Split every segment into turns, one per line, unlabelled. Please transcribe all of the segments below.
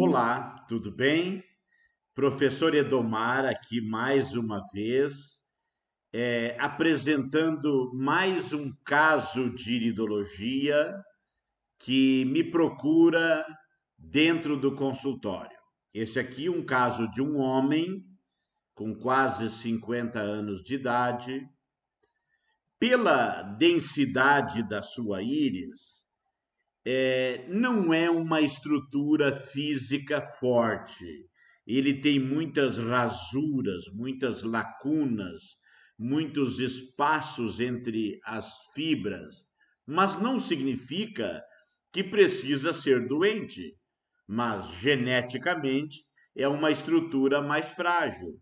Olá, tudo bem? Professor Edomar aqui mais uma vez, é, apresentando mais um caso de iridologia que me procura dentro do consultório. Esse aqui é um caso de um homem com quase 50 anos de idade. Pela densidade da sua íris, é, não é uma estrutura física forte. Ele tem muitas rasuras, muitas lacunas, muitos espaços entre as fibras, mas não significa que precisa ser doente. Mas geneticamente é uma estrutura mais frágil,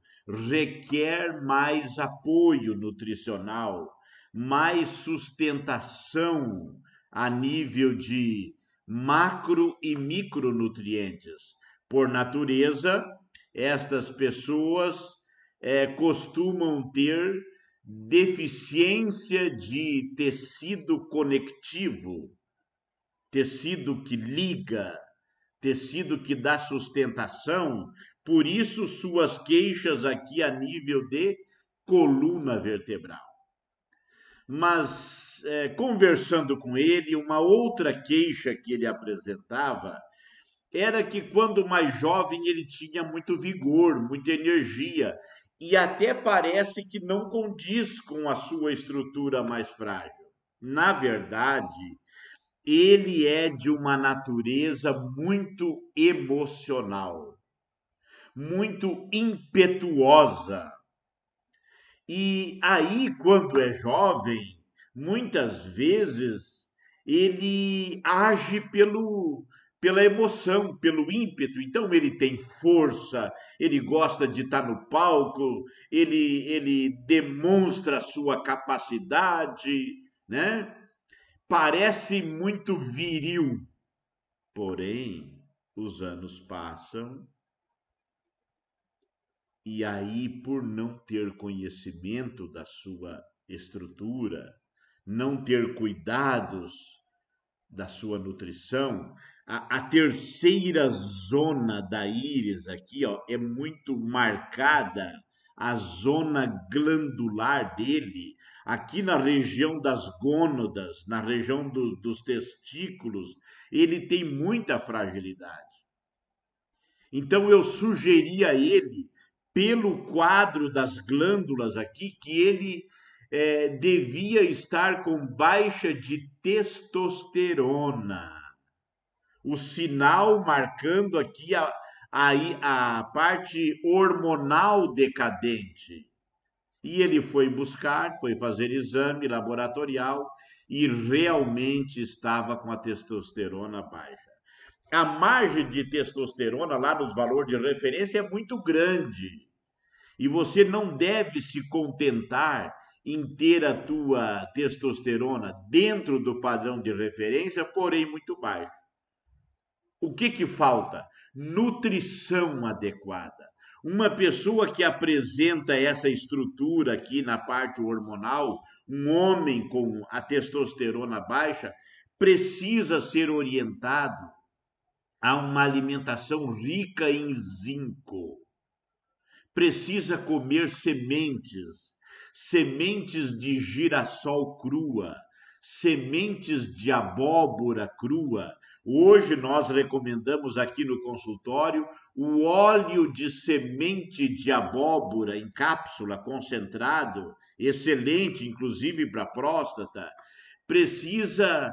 requer mais apoio nutricional, mais sustentação, a nível de macro e micronutrientes. Por natureza, estas pessoas é, costumam ter deficiência de tecido conectivo, tecido que liga, tecido que dá sustentação, por isso suas queixas aqui a nível de coluna vertebral. Mas é, conversando com ele, uma outra queixa que ele apresentava era que quando mais jovem ele tinha muito vigor, muita energia e até parece que não condiz com a sua estrutura mais frágil. Na verdade, ele é de uma natureza muito emocional, muito impetuosa. E aí, quando é jovem, muitas vezes ele age pelo pela emoção, pelo ímpeto. Então ele tem força, ele gosta de estar no palco, ele ele demonstra a sua capacidade, né? Parece muito viril. Porém, os anos passam e aí por não ter conhecimento da sua estrutura, não ter cuidados da sua nutrição, a, a terceira zona da íris aqui ó, é muito marcada, a zona glandular dele, aqui na região das gônadas, na região do, dos testículos, ele tem muita fragilidade. Então eu sugeri a ele, pelo quadro das glândulas aqui, que ele é, devia estar com baixa de testosterona. O sinal marcando aqui a, a, a parte hormonal decadente. E ele foi buscar, foi fazer exame laboratorial e realmente estava com a testosterona baixa. A margem de testosterona lá nos valores de referência é muito grande. E você não deve se contentar inteira a tua testosterona dentro do padrão de referência, porém muito baixo. O que que falta? Nutrição adequada. Uma pessoa que apresenta essa estrutura aqui na parte hormonal, um homem com a testosterona baixa, precisa ser orientado a uma alimentação rica em zinco. Precisa comer sementes, sementes de girassol crua, sementes de abóbora crua. Hoje nós recomendamos aqui no consultório o óleo de semente de abóbora em cápsula concentrado, excelente inclusive para próstata. Precisa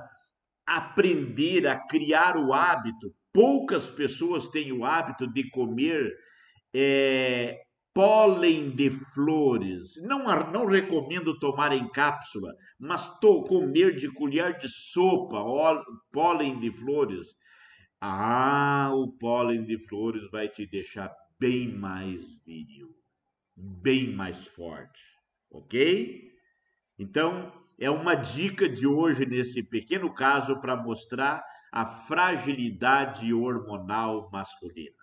aprender a criar o hábito. Poucas pessoas têm o hábito de comer é, pólen de flores. Não, não recomendo tomar em cápsula, mas to, comer de colher de sopa ó, pólen de flores. Ah, o pólen de flores vai te deixar bem mais viril, bem mais forte, ok? Então, é uma dica de hoje nesse pequeno caso para mostrar a fragilidade hormonal masculina.